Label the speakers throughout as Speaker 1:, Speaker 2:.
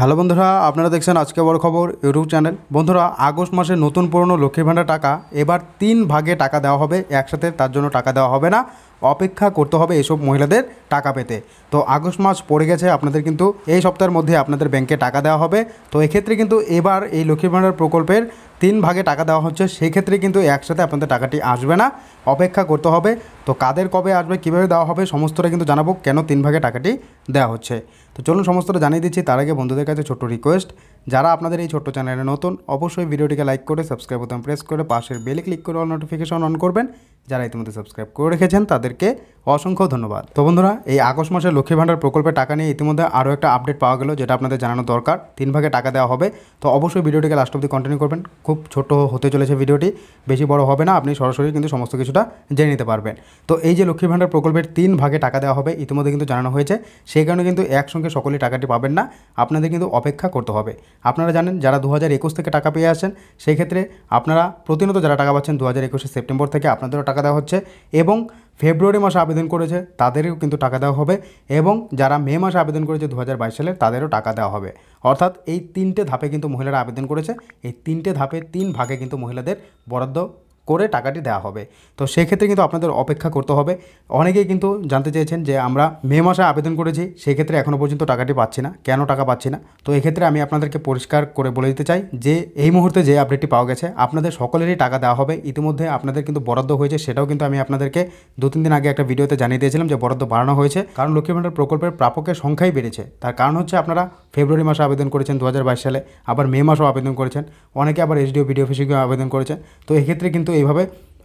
Speaker 1: hello বন্ধুরা আপনারা দেখছেন আজকে বড় খবর ইউটিউব চ্যানেল বন্ধুরা আগস্ট মাসে নতুন পুরনো লক্ষ্মী ভাণ্ডার টাকা এবার তিন ভাগে টাকা দেওয়া হবে একসাথে তার জন্য টাকা দেওয়া হবে না অপেক্ষা করতে হবে এসব মহিলাদের টাকা পেতে তো আগস্ট মাস পড়ে গেছে আপনাদের কিন্তু এই সপ্তাহের মধ্যে আপনাদের ব্যাংকে টাকা দেওয়া হবে তো এক্ষেত্রে কিন্তু এবার এই লক্ষ্মী ভাণ্ডার প্রকল্পের তিন ভাগে টাকা দেওয়া হচ্ছে সেক্ষেত্রে কিন্তু একসাথে আপনাদের টাকাটি আসবে না অপেক্ষা করতে হবে তো কাদের কবে আসবে কীভাবে দেওয়া হবে সমস্তটা কিন্তু জানাবো কেন তিন ভাগে টাকাটি দেওয়া হচ্ছে তো চলুন সমস্তটা জানিয়ে দিচ্ছি তার আগে বন্ধুদের কাছে ছোট্ট রিকোয়েস্ট যারা আপনাদের এই ছোট্ট চ্যানেলে নতুন অবশ্যই ভিডিওটিকে লাইক করে সাবস্ক্রাইব বোতাম প্রেস করে পাশের বেলে ক্লিক করে অল নোটিফিকেশন অন করবেন যারা ইতিমধ্যে সাবস্ক্রাইব করে রেখেছেন তাদের আপনাদেরকে অসংখ্য ধন্যবাদ তো বন্ধুরা এই আগস্ট মাসে লক্ষ্মী ভাণ্ডার প্রকল্পের টাকা নিয়ে ইতিমধ্যে আরও একটা আপডেট পাওয়া গেল যেটা আপনাদের জানানো দরকার তিন ভাগে টাকা দেওয়া হবে তো অবশ্যই ভিডিওটিকে লাস্ট অব্দি কন্টিনিউ করবেন খুব ছোট হতে চলেছে ভিডিওটি বেশি বড় হবে না আপনি সরাসরি কিন্তু সমস্ত কিছুটা জেনে নিতে পারবেন তো এই যে লক্ষ্মী ভাণ্ডার প্রকল্পের তিন ভাগে টাকা দেওয়া হবে ইতিমধ্যে কিন্তু জানানো হয়েছে সেই কারণে কিন্তু একসঙ্গে সকলেই টাকাটি পাবেন না আপনাদের কিন্তু অপেক্ষা করতে হবে আপনারা জানেন যারা দু থেকে টাকা পেয়ে আসেন সেই ক্ষেত্রে আপনারা প্রতিনিয়ত যারা টাকা পাচ্ছেন দু হাজার সেপ্টেম্বর থেকে আপনাদেরও টাকা দেওয়া হচ্ছে এবং ফেব্রুয়ারি মাসে আবেদন করেছে তাদেরও কিন্তু টাকা দেওয়া হবে এবং যারা মে মাসে আবেদন করেছে দু হাজার সালে তাদেরও টাকা দেওয়া হবে অর্থাৎ এই তিনটে ধাপে কিন্তু মহিলারা আবেদন করেছে এই তিনটে ধাপে তিন ভাগে কিন্তু মহিলাদের বরাদ্দ করে টাকাটি দেওয়া হবে তো সেক্ষেত্রে কিন্তু আপনাদের অপেক্ষা করতে হবে অনেকেই কিন্তু জানতে চেয়েছেন যে আমরা মে মাসে আবেদন করেছি সেক্ষেত্রে এখনও পর্যন্ত টাকাটি পাচ্ছি না কেন টাকা পাচ্ছি না তো এক্ষেত্রে আমি আপনাদেরকে পরিষ্কার করে বলে দিতে চাই যে এই মুহূর্তে যে আপডেটটি পাওয়া গেছে আপনাদের সকলেরই টাকা দেওয়া হবে ইতিমধ্যে আপনাদের কিন্তু বরাদ্দ হয়েছে সেটাও কিন্তু আমি আপনাদেরকে দু তিন দিন আগে একটা ভিডিওতে জানিয়ে দিয়েছিলাম যে বরাদ্দ বাড়ানো হয়েছে কারণ লক্ষ্মী ভাণ্ডার প্রকল্পের প্রাপকের সংখ্যাই বেড়েছে তার কারণ হচ্ছে আপনারা ফেব্রুয়ারি মাসে আবেদন করেছেন দু সালে আবার মে মাসেও আবেদন করেছেন অনেকে আবার এসডিও বিডিও অফিসে আবেদন করেছেন তো এক্ষেত্রে কিন্তু এইভাবে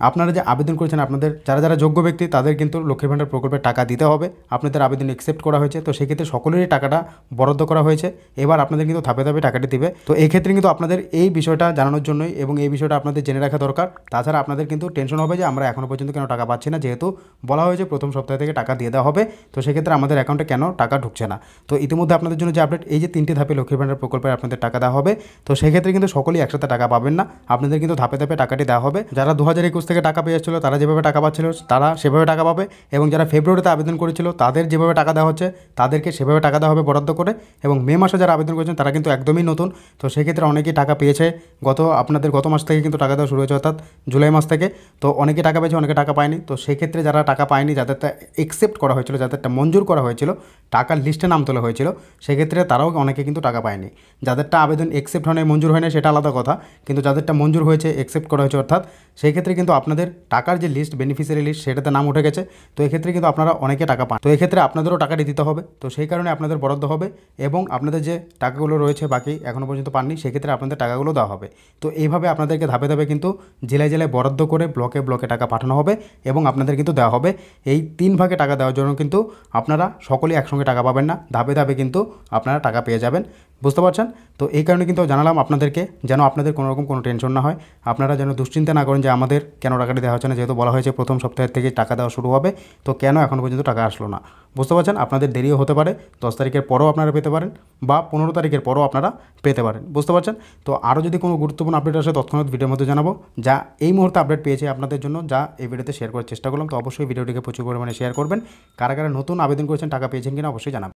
Speaker 1: আপনারা যে আবেদন করেছেন আপনাদের যারা যারা যোগ্য ব্যক্তি তাদের কিন্তু লক্ষ্মীর ভাণ্ডার প্রকল্পের টাকা দিতে হবে আপনাদের আবেদন একসেপ্ট করা হয়েছে তো সেক্ষেত্রে সকলেরই টাকাটা বরাদ্দ করা হয়েছে এবার আপনাদের কিন্তু ধাপে ধাপে টাকাটি দিবে তো এই ক্ষেত্রে কিন্তু আপনাদের এই বিষয়টা জানানোর জন্যই এবং এই বিষয়টা আপনাদের জেনে রাখা দরকার তাছাড়া আপনাদের কিন্তু টেনশন হবে যে আমরা এখনও পর্যন্ত কেন টাকা পাচ্ছি না যেহেতু বলা হয়েছে প্রথম সপ্তাহ থেকে টাকা দিয়ে দেওয়া হবে তো সেক্ষেত্রে আমাদের অ্যাকাউন্টে কেন টাকা ঢুকছে না তো ইতিমধ্যে আপনাদের জন্য যে আপডেট এই যে তিনটি ধাপে লক্ষ্মীর ভাণ্ডার প্রকল্পে আপনাদের টাকা দেওয়া হবে তো সেক্ষেত্রে কিন্তু সকলেই একসাথে টাকা পাবেন না আপনাদের কিন্তু ধাপে ধাপে টাকাটি দেওয়া হবে যারা দু হাজার একুশ থেকে টাকা পেয়ে যাচ্ছিলো তারা যেভাবে টাকা পাচ্ছিল তারা সেভাবে টাকা পাবে এবং যারা ফেব্রুয়ারিতে আবেদন করেছিল তাদের যেভাবে টাকা দেওয়া হচ্ছে তাদেরকে সেভাবে টাকা দেওয়া হবে বরাদ্দ করে এবং মে মাসে যারা আবেদন করেছেন তারা কিন্তু একদমই নতুন তো সেক্ষেত্রে অনেকেই টাকা পেয়েছে গত আপনাদের গত মাস থেকে কিন্তু টাকা দেওয়া শুরু হয়েছে অর্থাৎ জুলাই মাস থেকে তো অনেকে টাকা পেয়েছে অনেকে টাকা পায়নি তো সেক্ষেত্রে যারা টাকা পায়নি যাদেরটা একসেপ্ট করা হয়েছিল যাদেরটা মঞ্জুর করা হয়েছিল টাকার লিস্টে নাম তোলা হয়েছিল সেক্ষেত্রে তারাও অনেকে কিন্তু টাকা পায়নি যাদেরটা আবেদন একসেপ্ট হয় মঞ্জুর হয় না সেটা আলাদা কথা কিন্তু যাদেরটা মঞ্জুর হয়েছে একসেপ্ট করা হয়েছে অর্থাৎ সেক্ষেত্রে কিন্তু আপনাদের টাকার যে লিস্ট বেনিফিশিয়ারি লিস্ট সেটাতে নাম উঠে গেছে তো এক্ষেত্রে কিন্তু আপনারা অনেকে টাকা পান তো এক্ষেত্রে আপনাদেরও টাকাটি দিতে হবে তো সেই কারণে আপনাদের বরাদ্দ হবে এবং আপনাদের যে টাকাগুলো রয়েছে বাকি এখনও পর্যন্ত পাননি সেক্ষেত্রে আপনাদের টাকাগুলো দেওয়া হবে তো এইভাবে আপনাদেরকে ধাপে ধাপে কিন্তু জেলায় জেলায় বরাদ্দ করে ব্লকে ব্লকে টাকা পাঠানো হবে এবং আপনাদের কিন্তু দেওয়া হবে এই তিন ভাগে টাকা দেওয়ার জন্য কিন্তু আপনারা সকলেই একসঙ্গে টাকা পাবেন না ধাপে ধাপে কিন্তু আপনারা টাকা পেয়ে যাবেন বুঝতে পারছেন তো এই কারণে কিন্তু জানালাম আপনাদেরকে যেন আপনাদের কোনো রকম কোনো টেনশন না হয় আপনারা যেন দুশ্চিন্তা না করেন যে আমাদের কেন টাকাটি দেওয়া হচ্ছে না যেহেতু বলা হয়েছে প্রথম সপ্তাহের থেকে টাকা দেওয়া শুরু হবে তো কেন এখন পর্যন্ত টাকা আসলো না বুঝতে পারছেন আপনাদের দেরিও হতে পারে দশ তারিখের পরও আপনারা পেতে পারেন বা পনেরো তারিখের পরও আপনারা পেতে পারেন বুঝতে পারছেন তো আরও যদি কোনো গুরুত্বপূর্ণ আপডেট আসে তৎক্ষণাৎ ভিডিওর মধ্যে জানাবো যা এই মুহূর্তে আপডেট পেয়েছে আপনাদের জন্য যা এই ভিডিওতে শেয়ার করার চেষ্টা করলাম তো অবশ্যই ভিডিওটিকে প্রচুর পরিমাণে শেয়ার করবেন কারা কারা নতুন আবেদন করেছেন টাকা পেয়েছেন কিনা অবশ্যই জানাবেন